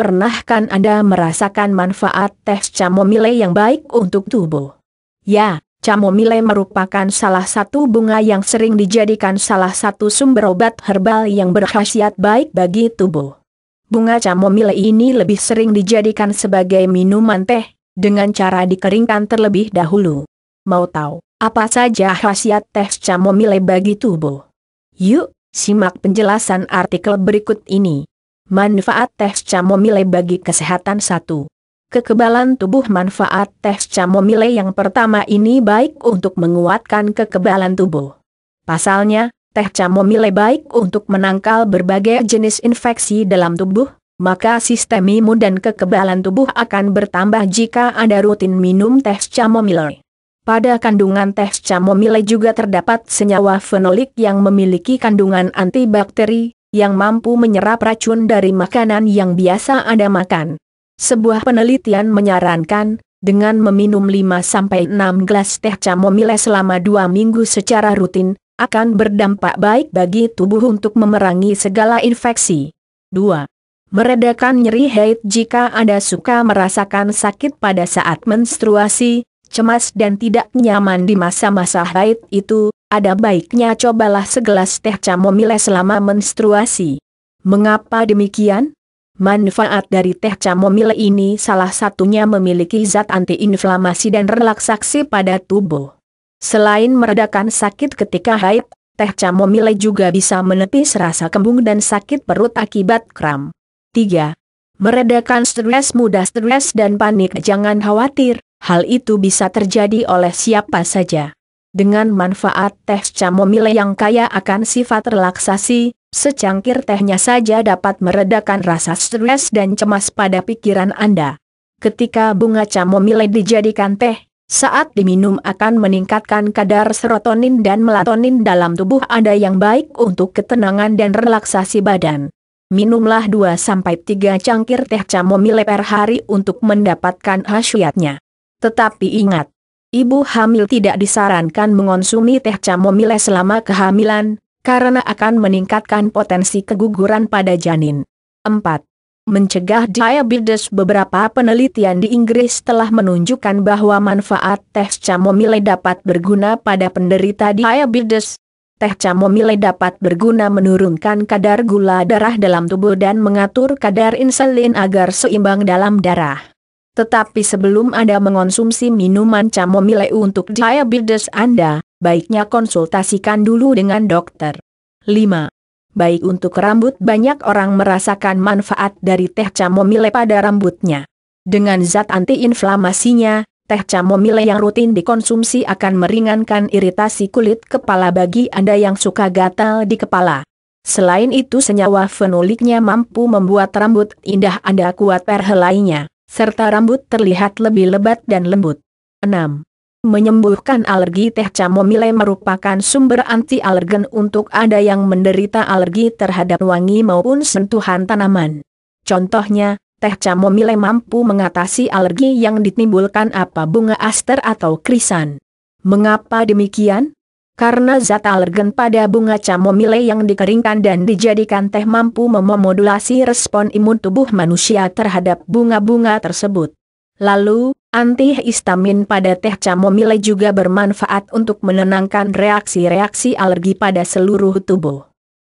Pernahkan Anda merasakan manfaat teh chamomile yang baik untuk tubuh? Ya, chamomile merupakan salah satu bunga yang sering dijadikan salah satu sumber obat herbal yang berkhasiat baik bagi tubuh. Bunga chamomile ini lebih sering dijadikan sebagai minuman teh, dengan cara dikeringkan terlebih dahulu. Mau tahu apa saja khasiat teh chamomile bagi tubuh? Yuk, simak penjelasan artikel berikut ini. Manfaat teh camomile bagi kesehatan satu. Kekebalan tubuh manfaat teh camomile yang pertama ini baik untuk menguatkan kekebalan tubuh. Pasalnya, teh camomile baik untuk menangkal berbagai jenis infeksi dalam tubuh, maka sistem imun dan kekebalan tubuh akan bertambah jika Anda rutin minum teh camomile. Pada kandungan teh camomile juga terdapat senyawa fenolik yang memiliki kandungan antibakteri, yang mampu menyerap racun dari makanan yang biasa Anda makan. Sebuah penelitian menyarankan, dengan meminum 5-6 gelas teh chamomile selama 2 minggu secara rutin, akan berdampak baik bagi tubuh untuk memerangi segala infeksi. 2. Meredakan nyeri haid jika Anda suka merasakan sakit pada saat menstruasi, cemas dan tidak nyaman di masa-masa haid itu, ada baiknya cobalah segelas teh camomile selama menstruasi. Mengapa demikian? Manfaat dari teh camomile ini salah satunya memiliki zat antiinflamasi dan relaksasi pada tubuh. Selain meredakan sakit ketika haid, teh camomile juga bisa menepis rasa kembung dan sakit perut akibat kram. 3. Meredakan stres mudah stres dan panik Jangan khawatir, hal itu bisa terjadi oleh siapa saja. Dengan manfaat teh chamomile yang kaya akan sifat relaksasi, secangkir tehnya saja dapat meredakan rasa stres dan cemas pada pikiran Anda. Ketika bunga chamomile dijadikan teh, saat diminum akan meningkatkan kadar serotonin dan melatonin dalam tubuh Anda yang baik untuk ketenangan dan relaksasi badan. Minumlah 2-3 cangkir teh chamomile per hari untuk mendapatkan khasiatnya. Tetapi ingat, Ibu hamil tidak disarankan mengonsumsi teh camomile selama kehamilan, karena akan meningkatkan potensi keguguran pada janin. 4 mencegah diabetes beberapa penelitian di Inggris telah menunjukkan bahwa manfaat teh chamomile dapat berguna pada penderita diabetes. Teh chamomile dapat berguna menurunkan kadar gula darah dalam tubuh dan mengatur kadar insulin agar seimbang dalam darah. Tetapi sebelum Anda mengonsumsi minuman chamomile untuk diabetes Anda, baiknya konsultasikan dulu dengan dokter. 5. Baik untuk rambut banyak orang merasakan manfaat dari teh chamomile pada rambutnya. Dengan zat antiinflamasinya, teh chamomile yang rutin dikonsumsi akan meringankan iritasi kulit kepala bagi Anda yang suka gatal di kepala. Selain itu senyawa fenoliknya mampu membuat rambut indah Anda kuat perhelainya serta rambut terlihat lebih lebat dan lembut. 6. Menyembuhkan alergi teh chamomile merupakan sumber anti-alergen untuk ada yang menderita alergi terhadap wangi maupun sentuhan tanaman. Contohnya, teh chamomile mampu mengatasi alergi yang ditimbulkan apa bunga aster atau krisan. Mengapa demikian? Karena zat alergen pada bunga camomile yang dikeringkan dan dijadikan teh mampu memodulasi respon imun tubuh manusia terhadap bunga-bunga tersebut. Lalu, antihistamin pada teh camomile juga bermanfaat untuk menenangkan reaksi-reaksi alergi pada seluruh tubuh.